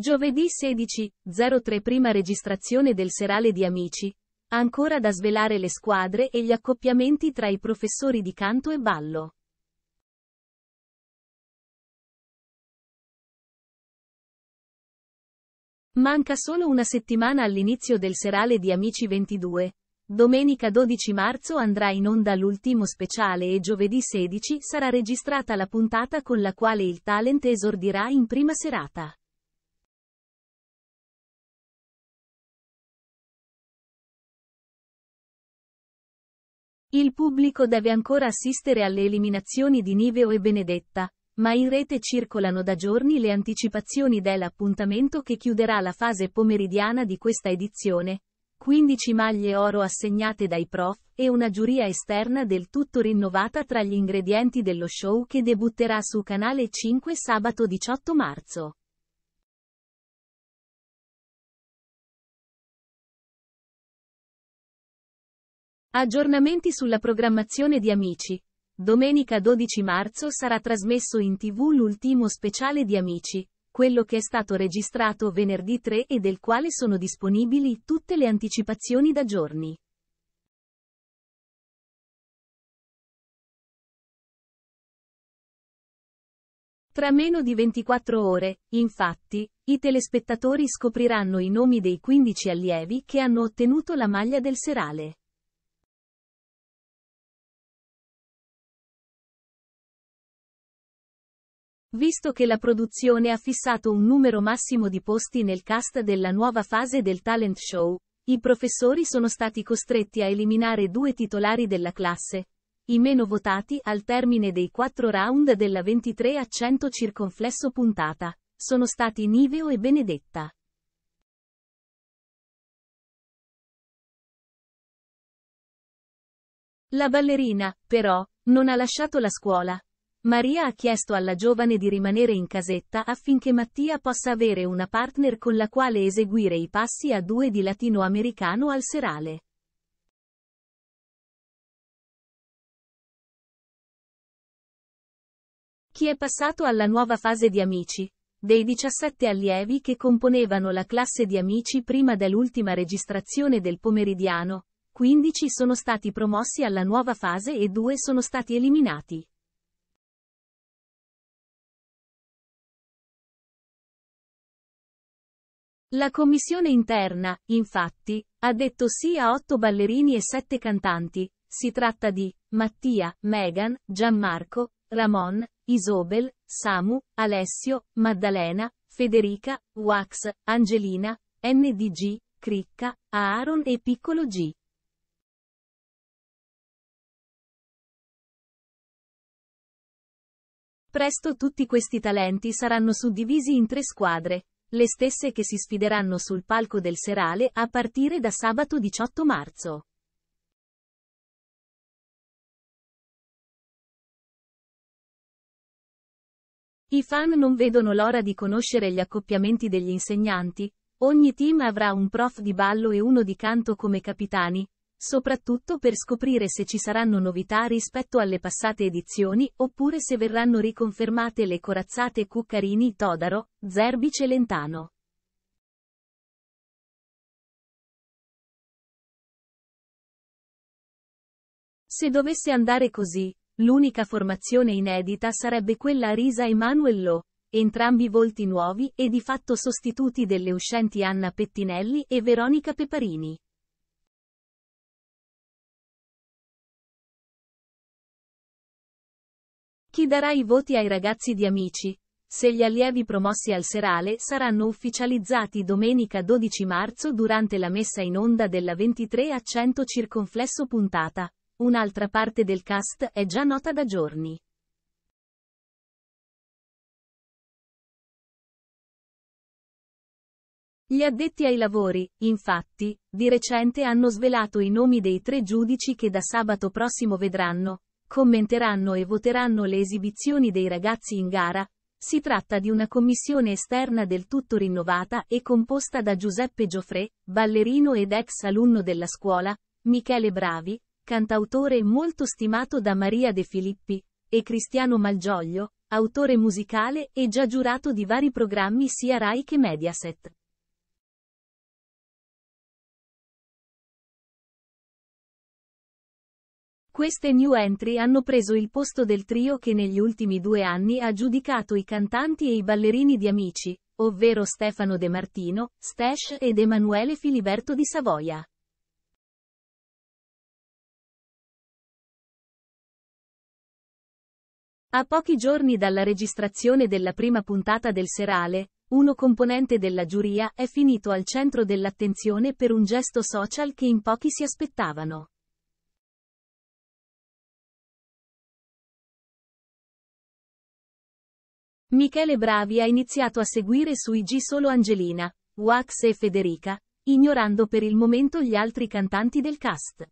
Giovedì 16.03 prima registrazione del serale di Amici. Ancora da svelare le squadre e gli accoppiamenti tra i professori di canto e ballo. Manca solo una settimana all'inizio del serale di Amici 22. Domenica 12 marzo andrà in onda l'ultimo speciale e giovedì 16 sarà registrata la puntata con la quale il talent esordirà in prima serata. Il pubblico deve ancora assistere alle eliminazioni di Niveo e Benedetta, ma in rete circolano da giorni le anticipazioni dell'appuntamento che chiuderà la fase pomeridiana di questa edizione. 15 maglie oro assegnate dai prof e una giuria esterna del tutto rinnovata tra gli ingredienti dello show che debutterà su Canale 5 sabato 18 marzo. Aggiornamenti sulla programmazione di Amici. Domenica 12 marzo sarà trasmesso in tv l'ultimo speciale di Amici, quello che è stato registrato venerdì 3 e del quale sono disponibili tutte le anticipazioni da giorni. Tra meno di 24 ore, infatti, i telespettatori scopriranno i nomi dei 15 allievi che hanno ottenuto la maglia del serale. Visto che la produzione ha fissato un numero massimo di posti nel cast della nuova fase del talent show, i professori sono stati costretti a eliminare due titolari della classe, i meno votati al termine dei quattro round della 23 a 100 circonflesso puntata, sono stati Niveo e Benedetta. La ballerina, però, non ha lasciato la scuola, Maria ha chiesto alla giovane di rimanere in casetta affinché Mattia possa avere una partner con la quale eseguire i passi a due di latinoamericano al serale. Chi è passato alla nuova fase di amici? Dei 17 allievi che componevano la classe di amici prima dell'ultima registrazione del pomeridiano, 15 sono stati promossi alla nuova fase e 2 sono stati eliminati. La commissione interna, infatti, ha detto sì a otto ballerini e sette cantanti. Si tratta di Mattia, Megan, Gianmarco, Ramon, Isobel, Samu, Alessio, Maddalena, Federica, Wax, Angelina, NDG, Cricca, Aaron e Piccolo G. Presto tutti questi talenti saranno suddivisi in tre squadre, le stesse che si sfideranno sul palco del serale a partire da sabato 18 marzo. I fan non vedono l'ora di conoscere gli accoppiamenti degli insegnanti, ogni team avrà un prof di ballo e uno di canto come capitani, soprattutto per scoprire se ci saranno novità rispetto alle passate edizioni, oppure se verranno riconfermate le corazzate Cuccarini Todaro, Zerbi Celentano. Se dovesse andare così, l'unica formazione inedita sarebbe quella Risa e Manuel Lo, entrambi volti nuovi e di fatto sostituti delle uscenti Anna Pettinelli e Veronica Peparini. Chi darà i voti ai ragazzi di amici? Se gli allievi promossi al serale saranno ufficializzati domenica 12 marzo durante la messa in onda della 23 a 100 circonflesso puntata. Un'altra parte del cast è già nota da giorni. Gli addetti ai lavori, infatti, di recente hanno svelato i nomi dei tre giudici che da sabato prossimo vedranno, commenteranno e voteranno le esibizioni dei ragazzi in gara, si tratta di una commissione esterna del tutto rinnovata e composta da Giuseppe Gioffre, ballerino ed ex alunno della scuola, Michele Bravi, cantautore molto stimato da Maria De Filippi, e Cristiano Malgioglio, autore musicale e già giurato di vari programmi sia Rai che Mediaset. Queste new entry hanno preso il posto del trio che negli ultimi due anni ha giudicato i cantanti e i ballerini di Amici, ovvero Stefano De Martino, Stash ed Emanuele Filiberto di Savoia. A pochi giorni dalla registrazione della prima puntata del serale, uno componente della giuria è finito al centro dell'attenzione per un gesto social che in pochi si aspettavano. Michele Bravi ha iniziato a seguire su IG solo Angelina, Wax e Federica, ignorando per il momento gli altri cantanti del cast.